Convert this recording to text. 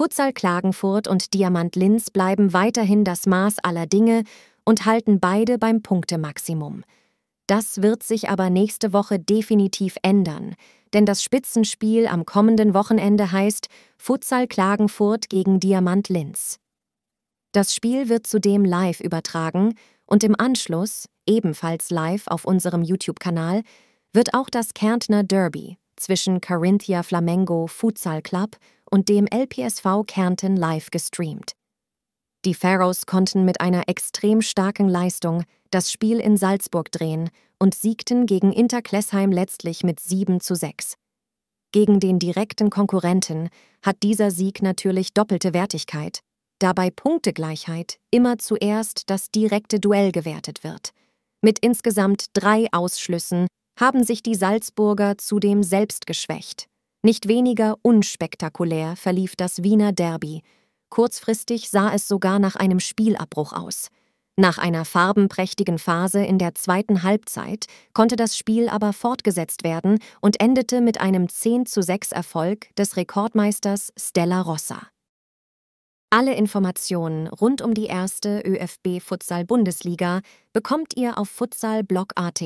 Futsal Klagenfurt und Diamant Linz bleiben weiterhin das Maß aller Dinge und halten beide beim Punktemaximum. Das wird sich aber nächste Woche definitiv ändern, denn das Spitzenspiel am kommenden Wochenende heißt Futsal Klagenfurt gegen Diamant Linz. Das Spiel wird zudem live übertragen und im Anschluss, ebenfalls live auf unserem YouTube-Kanal, wird auch das Kärntner Derby zwischen Carinthia Flamengo Futsal Club und dem LPSV Kärnten live gestreamt. Die Pharaohs konnten mit einer extrem starken Leistung das Spiel in Salzburg drehen und siegten gegen Inter Klessheim letztlich mit 7 zu 6. Gegen den direkten Konkurrenten hat dieser Sieg natürlich doppelte Wertigkeit, da bei Punktegleichheit immer zuerst das direkte Duell gewertet wird. Mit insgesamt drei Ausschlüssen haben sich die Salzburger zudem selbst geschwächt nicht weniger unspektakulär verlief das Wiener Derby. Kurzfristig sah es sogar nach einem Spielabbruch aus. Nach einer farbenprächtigen Phase in der zweiten Halbzeit konnte das Spiel aber fortgesetzt werden und endete mit einem 10 zu 6 Erfolg des Rekordmeisters Stella Rossa. Alle Informationen rund um die erste ÖFB Futsal Bundesliga bekommt ihr auf futsalblog.at.